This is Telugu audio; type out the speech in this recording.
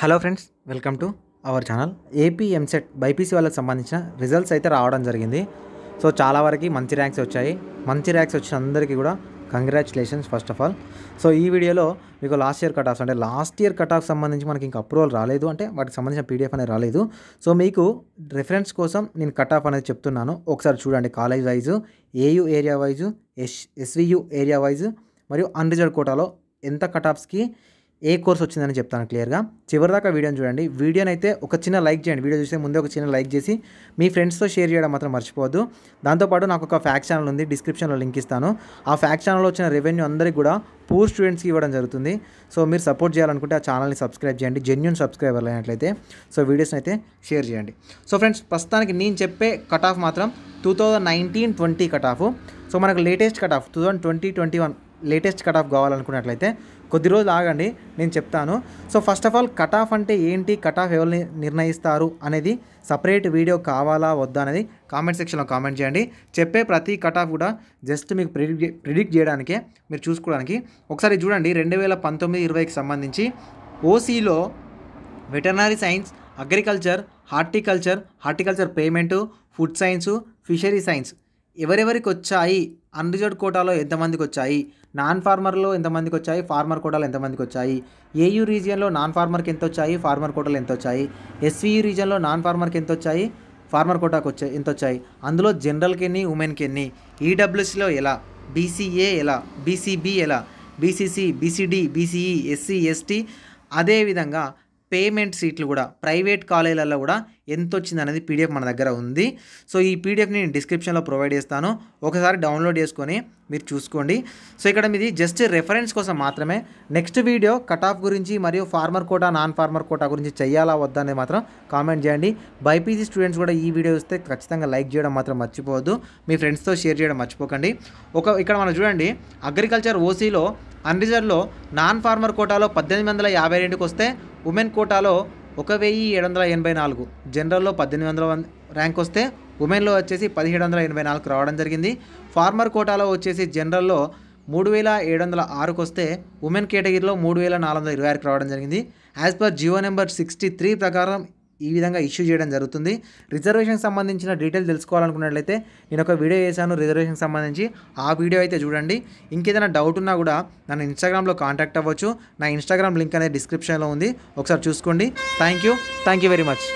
hello friends welcome to our channel AP EAMCET BiPC వాళ్ళకి సంబంధించిన రిజల్ట్స్ అయితే రావడం జరిగింది సో చాలా వరకు మంచి ర్యాంక్స్ వచ్చాయి మంచి ర్యాంక్స్ వచ్చిన అందరికీ కూడా congratulations first of all so ఈ వీడియోలో మీకు లాస్ట్ ఇయర్ కటాఫ్స్ అంటే లాస్ట్ ఇయర్ కటాఫ్ సంబంధించి మనకి ఇంకా అప్రూవల్ రాలేదు అంటే వాటికి సంబంధించిన పీడిఎఫ్ అనేది రాలేదు సో మీకు రిఫరెన్స్ కోసం నేను కటాఫ్ అనేది చెప్తున్నాను ఒకసారి చూడండి college wise AU area wise S SVU area wise మరియు అన్రిజర్వ్ కోటాలో ఎంత కటాఫ్స్కి ఏ కోర్స్ వచ్చిందని చెప్తాను క్లియర్గా చివరిదాకా వీడియోని చూడండి వీడియోని అయితే ఒక చిన్న లైక్ చేయండి వీడియో చూస్తే ముందే ఒక చిన్న లైక్ చేసి మీ ఫ్రెండ్స్తో షేర్ చేయడం మాత్రం మర్చిపోవద్దు దాంతోపాటు నాకు ఒక ఫ్యాక్ ఛానల్ ఉంది డిస్క్రిప్షన్లో లింక్ ఇస్తాను ఆ ఫ్యాక్ ఛానల్లో వచ్చిన రెవెన్యూ అందరికీ కూడా పూర్ స్టూడెంట్స్కి ఇవ్వడం జరుగుతుంది సో మీరు సపోర్ట్ చేయాలనుకుంటే ఆ ఛానల్ని సబ్స్క్రైబ్ చేయండి జెన్యున్ సబ్స్క్రైబర్లు అయినట్లయితే సో వీడియోస్ని అయితే షేర్ చేయండి సో ఫ్రెండ్స్ ప్రస్తుతానికి నేను చెప్పే కట్ ఆఫ్ మాత్రం two thousand nineteen twenty cut off so మనకు latest cut off two thousand twenty twenty one latest cut off కావాలనుకున్నట్లయితే కొద్ది రోజులు ఆగండి నేను చెప్తాను so first of all cut off అంటే ఏంటి కట్ ఆఫ్ ఎవరు నిర్ణయిస్తారు అనేది సపరేట్ వీడియో కావాలా వద్దా అనేది కామెంట్ సెక్షన్లో కామెంట్ చేయండి చెప్పే ప్రతి కట్ ఆఫ్ కూడా జస్ట్ మీకు ప్రిడిక్ట్ ప్రిడిక్ట్ చేయడానికే మీరు చూసుకోవడానికి ఒకసారి చూడండి రెండు వేల పంతొమ్మిది ఇరవైకి సంబంధించి ఓసీలో veterinary science agriculture horticulture horticulture payment food science fishery science ఎవరెవరికి వచ్చాయి అన్రిజర్వ్డ్ కోటాలో ఎంతమందికి వచ్చాయి నాన్ ఫార్మర్లో ఎంతమందికి వచ్చాయి ఫార్మర్ కోటాలు ఎంతమందికి వచ్చాయి ఏయూ రీజియన్లో నాన్ ఫార్మర్కి ఎంత వచ్చాయి ఫార్మర్ కోటాలు ఎంత వచ్చాయి ఎస్వీయూ రీజియన్లో నాన్ ఫార్మర్కి ఎంత వచ్చాయి ఫార్మర్ కోటాకు వచ్చాయి ఎంత వచ్చాయి అందులో జనరల్కి ఎన్ని ఉమెన్కి ఎన్ని ఈడబ్ల్యూసీలో ఎలా బీసీఏ ఎలా బీసీబీ ఎలా BCC BCD BCE SC ST అదేవిధంగా పేమెంట్ సీట్లు కూడా ప్రైవేట్ కాలేజీలలో కూడా ఎంత వచ్చింది అనేది పీడిఎఫ్ మన దగ్గర ఉంది సో ఈ పీడిఎఫ్ని నేను డిస్క్రిప్షన్లో ప్రొవైడ్ చేస్తాను ఒకసారి డౌన్లోడ్ చేసుకొని మీరు చూసుకోండి సో ఇక్కడ మీది జస్ట్ రెఫరెన్స్ కోసం మాత్రమే నెక్స్ట్ వీడియో కట్ ఆఫ్ గురించి మరియు farmer quota non farmer quota గురించి చేయాలా వద్దా అనేది మాత్రం కామెంట్ చేయండి బైపీసీ స్టూడెంట్స్ కూడా ఈ వీడియో వస్తే ఖచ్చితంగా లైక్ చేయడం మాత్రం మర్చిపోవద్దు మీ ఫ్రెండ్స్తో షేర్ చేయడం మర్చిపోకండి ఒక ఇక్కడ మనం చూడండి అగ్రికల్చర్ ఓసీలో అన్రిజర్వ్లో నాన్ ఫార్మర్ కోటాలో పద్దెనిమిది వందల యాభై రెండుకి వస్తే ఉమెన్ కోటాలో ఒక వెయ్యి ఏడు వందల ఎనభై నాలుగు జనరల్లో పద్దెనిమిది వందల ర్యాంక్ వస్తే ఉమెన్లో వచ్చేసి పదిహేడు వందల ఎనభై నాలుగు రావడం జరిగింది ఫార్మర్ కోటాలో వచ్చేసి జనరల్లో మూడు వేల ఏడు వందల ఆరుకు వస్తే ఉమెన్ కేటగిరీలో మూడు వేల నాలుగు వందల ఇరవై ఆరుకు రావడం జరిగింది as per GO number sixty three ప్రకారం ఈ విధంగా ఇష్యూ చేయడం జరుగుతుంది రిజర్వేషన్కి సంబంధించిన డీటెయిల్ తెలుసుకోవాలనుకున్నట్లయితే నేను ఒక వీడియో చేశాను రిజర్వేషన్కి సంబంధించి ఆ వీడియో అయితే చూడండి ఇంకేదైనా డౌట్ ఉన్నా కూడా నన్ను ఇన్స్టాగ్రామ్లో కాంటాక్ట్ అవ్వచ్చు నా ఇన్స్టాగ్రామ్ లింక్ అనేది డిస్క్రిప్షన్లో ఉంది ఒకసారి చూసుకోండి thank you thank you very much